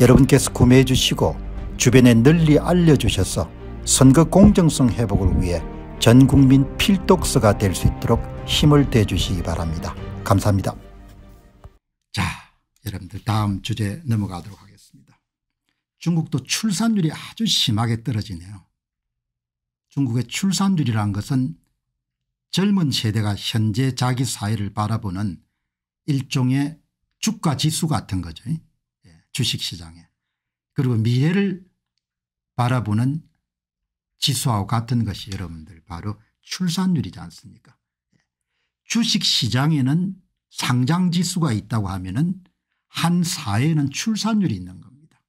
여러분께서 구매해 주시고 주변에 널리 알려주셔서 선거 공정성 회복을 위해 전국민 필독서가 될 수 있도록 힘을 대주시기 바랍니다. 감사합니다. 자 여러분들 다음 주제 넘어가도록 하겠습니다. 중국도 출산율이 아주 심하게 떨어지네요. 중국의 출산율이란 것은 젊은 세대가 현재 자기 사회를 바라보는 일종의 주가지수 같은 거죠. 주식시장에 그리고 미래를 바라보는 지수하고 같은 것이 여러분들 바로 출산율이지 않습니까 주식시장에는 상장지수가 있다고 하면 은한 사회에는 출산율이 있는 겁니다.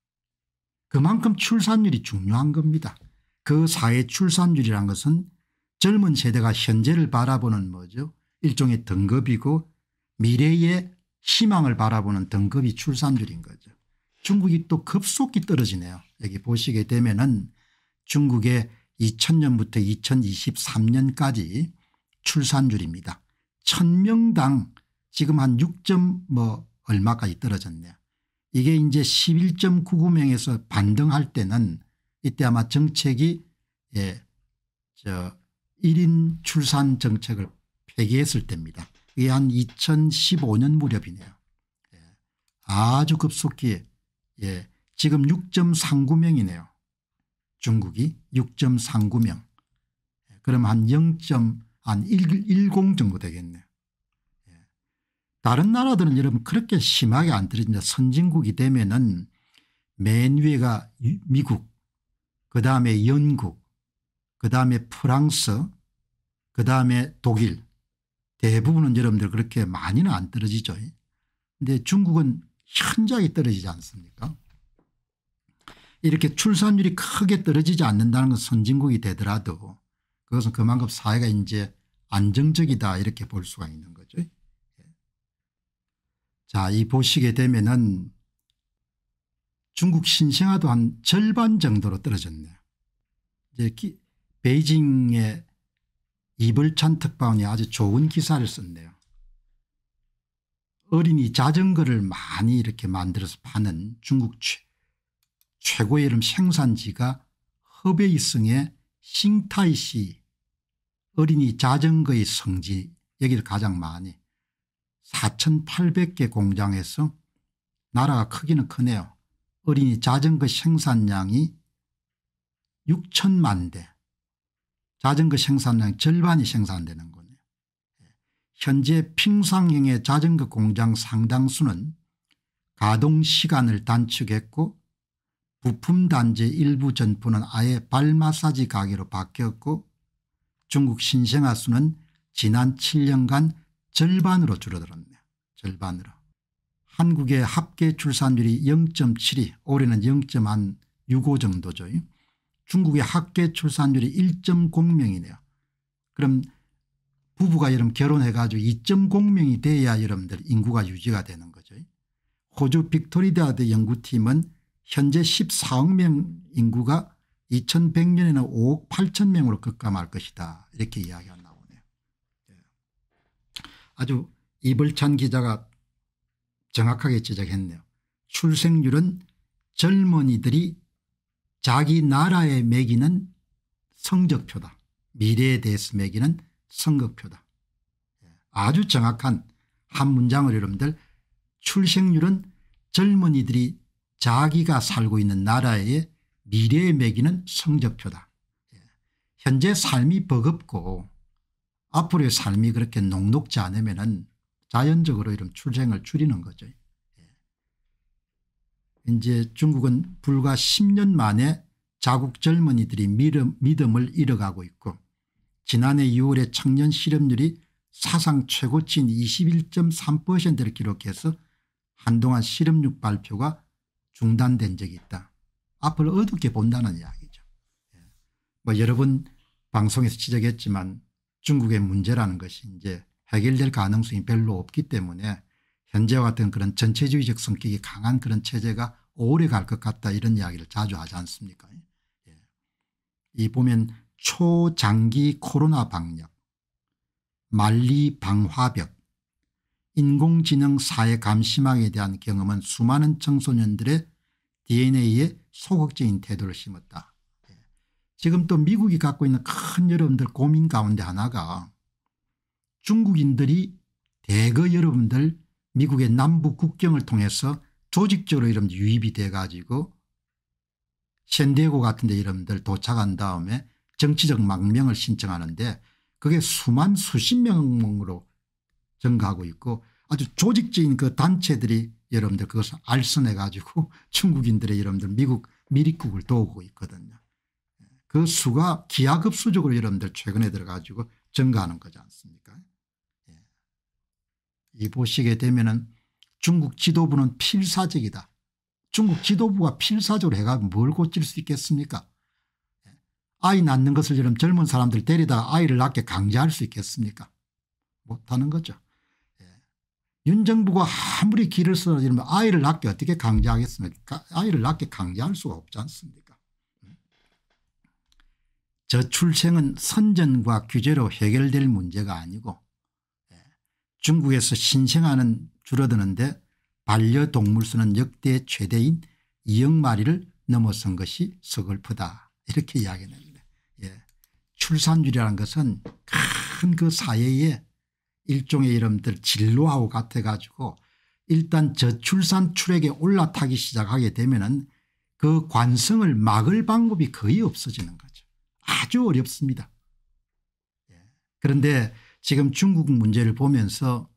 그만큼 출산율이 중요한 겁니다. 그 사회 출산율이란 것은 젊은 세대가 현재를 바라보는 뭐죠 일종의 등급이고 미래의 희망을 바라보는 등급이 출산율인 거죠. 중국이 또 급속히 떨어지네요. 여기 보시게 되면은 중국의 2000년부터 2023년까지 출산율입니다. 1000명당 지금 한 6. 뭐 얼마까지 떨어졌네요. 이게 이제 11.99명에서 반등할 때는 이때 아마 정책이 예, 저 1인 출산 정책을 폐기했을 때입니다. 이게 한 2015년 무렵이네요. 예, 아주 급속히 예, 지금 6.39명이네요. 중국이 6.39명. 예, 그럼 한 0. 1.10 정도 되겠네요. 예. 다른 나라들은 여러분 그렇게 심하게 안 들여진다. 선진국이 되면은 맨위가 미국, 그 다음에 영국, 그 다음에 프랑스, 그 다음에 독일. 대부분은 여러분들 그렇게 많이는 안 떨어지죠. 근데 중국은 현저하게 떨어지지 않습니까 이렇게 출산율이 크게 떨어지지 않는다는 건 선진국이 되더라도 그것은 그만큼 사회가 이제 안정적이다 이렇게 볼 수가 있는 거죠. 예. 자, 이 보시게 되면은 중국 신생아도 한 절반 정도로 떨어졌네요. 이제 베이징의 이블찬 특파원이 아주 좋은 기사를 썼네요. 어린이 자전거를 많이 이렇게 만들어서 파는 중국 최, 최고의 이름 생산지가 허베이성의 싱타이시 어린이 자전거의 성지 여기를 가장 많이 4800개 공장에서 나라가 크기는 크네요. 어린이 자전거 생산량이 6천만 대 자전거 생산량 절반이 생산되는 거예요. 현재 평상형의 자전거 공장 상당수는 가동시간을 단축했고 부품단지 일부 전포는 아예 발마사지 가게로 바뀌었고 중국 신생아 수는 지난 7년간 절반으로 줄어들었네요. 절반으로. 한국의 합계 출산율이 0.72 올해는 0.65 정도죠. 중국의 합계 출산율이 1.0명이네요. 그럼 부부가 여러분 결혼해가지고 2.0명이 돼야 여러분들 인구가 유지가 되는 거죠. 호주 빅토리대학대 연구팀은 현재 14억 명 인구가 2100년에는 5억 8천 명으로 급감할 것이다 이렇게 이야기가 나오네요. 예. 아주 이벌찬 기자가 정확하게 지적했네요. 출생률은 젊은이들이 자기 나라에 매기는 성적표다. 미래에 대해서 매기는 선거표다. 아주 정확한 한 문장을 여러분들 출생률은 젊은이들이 자기가 살고 있는 나라의 미래에 매기는 성적표다. 현재 삶이 버겁고 앞으로의 삶이 그렇게 녹록지 않으면 자연적으로 이런 출생을 줄이는 거죠. 이제 중국은 불과 10년 만에 자국 젊은이들이 믿음, 믿음을 잃어가고 있고 지난해 6월에 청년 실업률이 사상 최고치인 21.3%를 기록해서 한동안 실업률 발표가 중단된 적이 있다. 앞을 어둡게 본다는 이야기죠. 예. 뭐 여러 번 방송에서 지적했지만 중국의 문제라는 것이 이제 해결될 가능성이 별로 없기 때문에 현재와 같은 그런 전체주의적 성격이 강한 그런 체제가 오래 갈 것 같다 이런 이야기를 자주 하지 않습니까 예. 이 보면 초장기 코로나 방역, 만리 방화벽, 인공지능 사회 감시망에 대한 경험은 수많은 청소년들의 dna에 소극적인 태도를 심었다. 예. 지금 또 미국이 갖고 있는 큰 여러분들 고민 가운데 하나가 중국인들이 대거 여러분들 미국의 남북 국경을 통해서 조직적으로 이런 유입이 돼가지고 샌디에고 같은 데 이름들 도착한 다음에 정치적 망명을 신청하는데 그게 수만 수십 명으로 증가하고 있고 아주 조직적인 그 단체들이 여러분들 그것을 알선해 가지고 중국인들의 여러분들 미국 미립국을 도우고 있거든요. 그 수가 기하급수적으로 여러분들 최근에 들어가지고 증가하는 거지 않습니까 예. 이 보시게 되면 중국 지도부는 필사적이다. 중국 지도부가 필사적으로 해가 뭘 고칠 수 있겠습니까 아이 낳는 것을 이런 젊은 사람들 데리다 아이를 낳게 강제할 수 있겠습니까 못하는 거죠. 예. 윤 정부가 아무리 길을 써도 이러면 아이를 낳게 어떻게 강제하겠습니까 아이를 낳게 강제할 수가 없지 않습니까 저출생은 선전과 규제로 해결될 문제가 아니고 예. 중국에서 신생아는 줄어드는데 반려동물 수는 역대 최대인 2억 마리를 넘어선 것이 서글프다 이렇게 이야기합니다. 출산율이라는 것은 큰 그 사회의 일종의 이름들 진로하고 같아 가지고 일단 저출산 출액에 올라타기 시작하게 되면 은그 관성을 막을 방법이 거의 없어지는 거죠. 아주 어렵습니다. 예. 그런데 지금 중국 문제를 보면서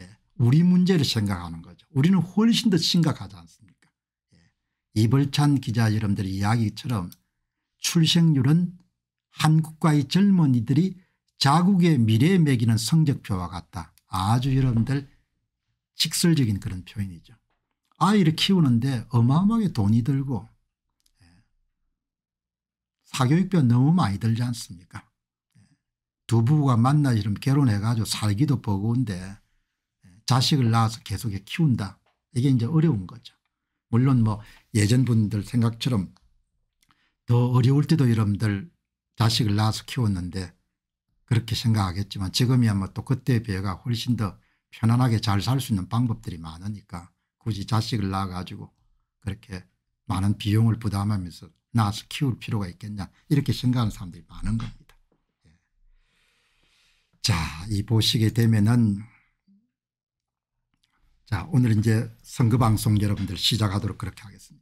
예, 우리 문제를 생각하는 거죠. 우리는 훨씬 더 심각하지 않습니까 예. 이벌찬 기자 여러분들의 이야기처럼 출생률은 한국과의 젊은이들이 자국의 미래에 매기는 성적표와 같다. 아주 여러분들 직설적인 그런 표현이죠. 아이를 키우는데 어마어마하게 돈이 들고 예, 사교육비가 너무 많이 들지 않습니까 예, 두 부부가 만나 이러 결혼해 가지고 살기도 버거운데 예, 자식을 낳아서 계속 키운다. 이게 이제 어려운 거죠. 물론 뭐 예전 분들 생각처럼 더 어려울 때도 여러분들 자식을 낳아서 키웠는데 그렇게 생각하겠지만 지금이야 뭐 또 그때에 비해가 훨씬 더 편안하게 잘 살 수 있는 방법들이 많으니까 굳이 자식을 낳아 가지고 그렇게 많은 비용을 부담하면서 낳아서 키울 필요가 있겠냐 이렇게 생각하는 사람들이 많은 겁니다. 예. 자, 이 보시게 되면은 자, 오늘 이제 선거방송 여러분들 시작하도록 그렇게 하겠습니다.